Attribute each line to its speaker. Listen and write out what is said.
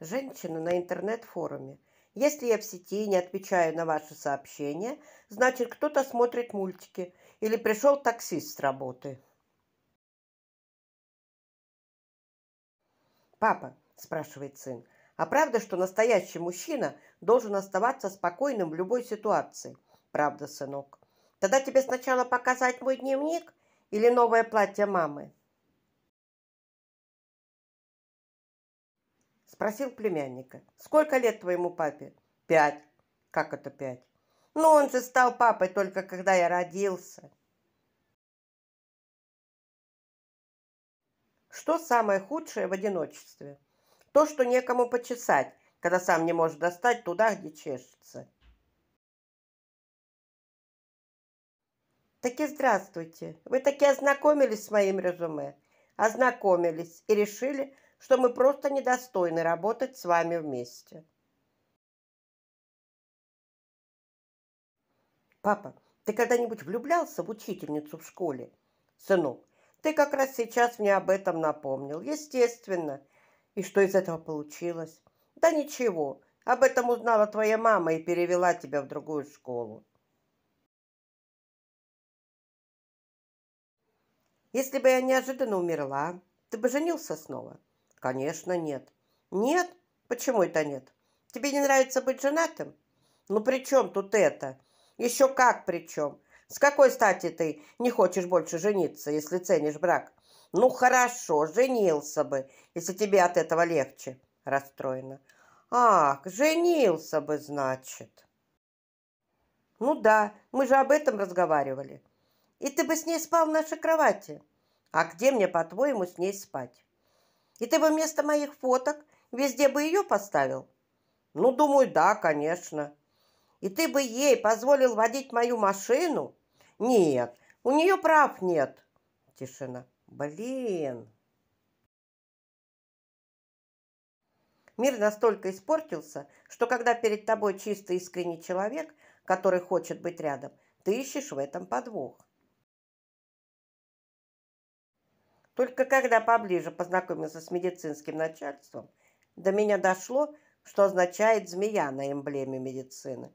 Speaker 1: Женщина на интернет-форуме. Если я в сети не отвечаю на ваши сообщения, значит, кто-то смотрит мультики или пришел таксист с работы. «Папа», – спрашивает сын, – «а правда, что настоящий мужчина должен оставаться спокойным в любой ситуации?» «Правда, сынок. Тогда тебе сначала показать мой дневник или новое платье мамы?» Спросил племянника. «Сколько лет твоему папе?» «Пять». «Как это пять?» «Ну, он же стал папой только когда я родился». Что самое худшее в одиночестве? То, что некому почесать, когда сам не можешь достать туда, где чешется. Таки здравствуйте. Вы таки ознакомились с моим резюме. Ознакомились и решили, что мы просто недостойны работать с вами вместе. Папа, ты когда-нибудь влюблялся в учительницу в школе? Сынок, ты как раз сейчас мне об этом напомнил. Естественно. И что из этого получилось? Да ничего. Об этом узнала твоя мама и перевела тебя в другую школу. Если бы я неожиданно умерла, ты бы женился снова? Конечно, нет. Нет? Почему это нет? Тебе не нравится быть женатым? Ну при чем тут это? Еще как при чем? С какой стати ты не хочешь больше жениться, если ценишь брак? Ну хорошо, женился бы, если тебе от этого легче. Расстроена. Ах, женился бы, значит. Ну да, мы же об этом разговаривали. И ты бы с ней спал в нашей кровати. А где мне, по-твоему, с ней спать? И ты бы вместо моих фоток везде бы ее поставил? Ну, думаю, да, конечно. И ты бы ей позволил водить мою машину? Нет, у нее прав нет. Тишина. Блин. Мир настолько испортился, что когда перед тобой чистый искренний человек, который хочет быть рядом, ты ищешь в этом подвох. Только когда поближе познакомился с медицинским начальством, до меня дошло, что означает змея на эмблеме медицины.